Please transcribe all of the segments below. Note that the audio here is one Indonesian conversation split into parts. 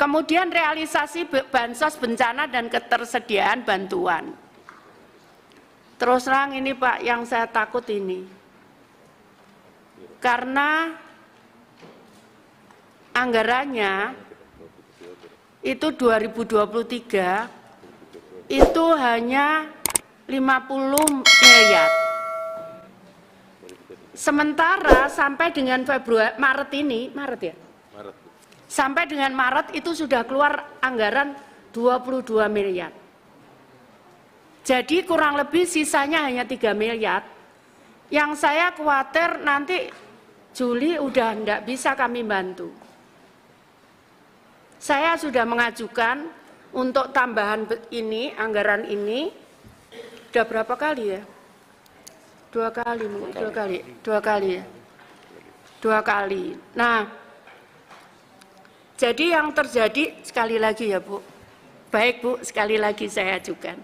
Kemudian realisasi bansos bencana dan ketersediaan bantuan. Terus terang ini Pak yang saya takut ini. Karena anggarannya itu 2023 itu hanya 50 miliar. Sementara sampai dengan Februari Maret ini, Maret ya? Maret. Sampai dengan Maret itu sudah keluar anggaran 22 miliar. Jadi kurang lebih sisanya hanya 3 miliar. Yang saya khawatir nanti Juli udah tidak bisa kami bantu. Saya sudah mengajukan untuk tambahan ini, anggaran ini, sudah berapa kali ya? Dua kali, dua kali, dua kali ya? Dua kali. Nah, jadi yang terjadi sekali lagi ya Bu. Baik Bu, sekali lagi saya ajukan.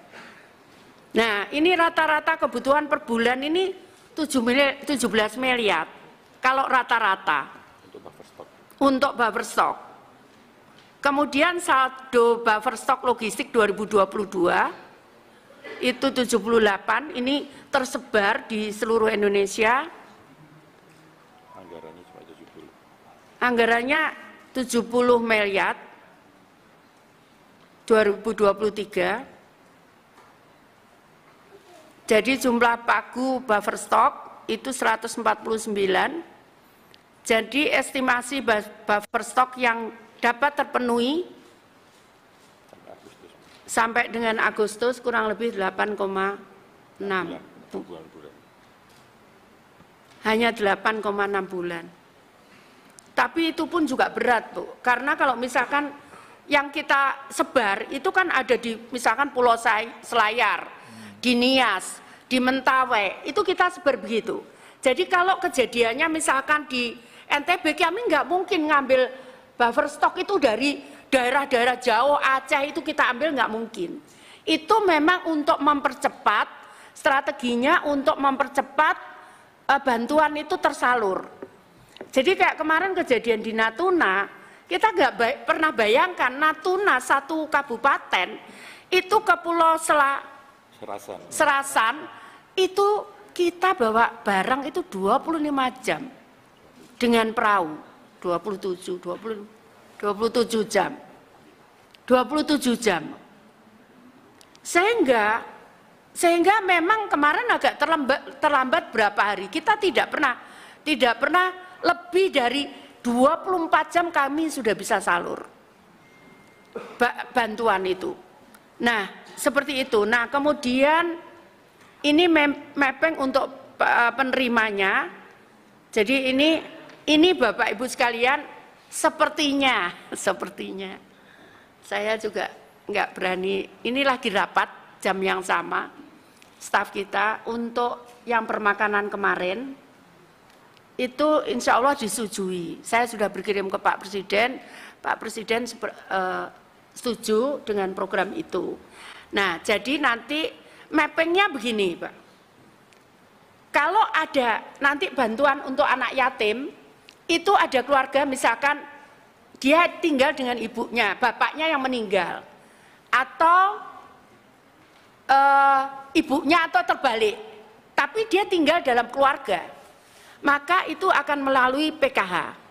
Nah, ini rata-rata kebutuhan per bulan ini 7 miliar, 17 miliar. Kalau rata-rata. Untuk buffer stock. Untuk buffer stock. Kemudian saldo buffer stock logistik 2022 itu 78, ini tersebar di seluruh Indonesia. Anggarannya cuma Anggarannya 70 miliar 2023. Jadi jumlah pagu buffer stock itu 149. Jadi estimasi buffer stock yang dapat terpenuhi sampai dengan Agustus kurang lebih 8,6 iya, hanya 8,6 bulan. Tapi itu pun juga berat, tuh Karena kalau misalkan yang kita sebar itu kan ada di misalkan Pulau Selayar, di Nias, di Mentawai, itu kita sebar begitu. Jadi kalau kejadiannya misalkan di NTB kami nggak mungkin ngambil buffer stock itu dari daerah-daerah jauh Aceh itu kita ambil nggak mungkin. Itu memang untuk mempercepat strateginya untuk mempercepat eh, bantuan itu tersalur. Jadi kayak kemarin kejadian di Natuna, kita nggak ba pernah bayangkan Natuna satu kabupaten itu ke Pulau Sela Serasan. Serasan itu kita bawa barang itu 25 jam dengan perahu 27 20 27 jam 27 jam sehingga sehingga memang kemarin agak terlambat terlambat berapa hari kita tidak pernah tidak pernah lebih dari 24 jam kami sudah bisa salur bantuan itu. Nah, seperti itu. Nah, kemudian ini mapping untuk eh, penerimanya. Jadi ini ini Bapak Ibu sekalian sepertinya, sepertinya. Saya juga nggak berani. Ini lagi rapat jam yang sama staf kita untuk yang permakanan kemarin itu insya Allah disetujui. Saya sudah berkirim ke Pak Presiden, Pak Presiden uh, setuju dengan program itu. Nah, jadi nanti mappingnya begini, Pak. Kalau ada nanti bantuan untuk anak yatim, itu ada keluarga misalkan dia tinggal dengan ibunya, bapaknya yang meninggal, atau eh, ibunya atau terbalik, tapi dia tinggal dalam keluarga maka itu akan melalui PKH.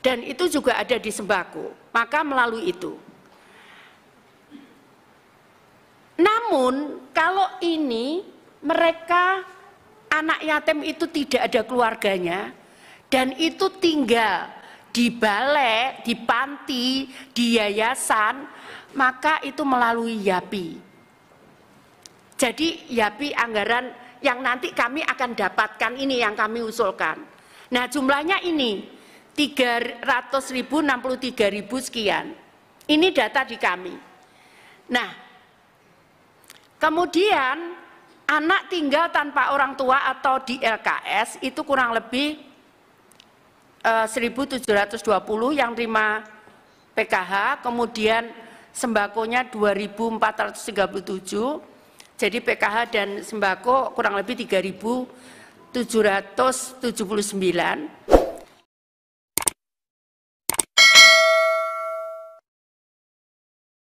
Dan itu juga ada di sembako, maka melalui itu. Namun kalau ini mereka anak yatim itu tidak ada keluarganya dan itu tinggal di balai, di panti, di yayasan, maka itu melalui YAPI. Jadi YAPI anggaran yang nanti kami akan dapatkan ini yang kami usulkan. Nah jumlahnya ini ribu sekian. Ini data di kami. Nah, kemudian anak tinggal tanpa orang tua atau di LKS itu kurang lebih 1.720 eh, yang terima PKH, kemudian sembakonya 2.437, jadi PKH dan sembako kurang lebih 3.779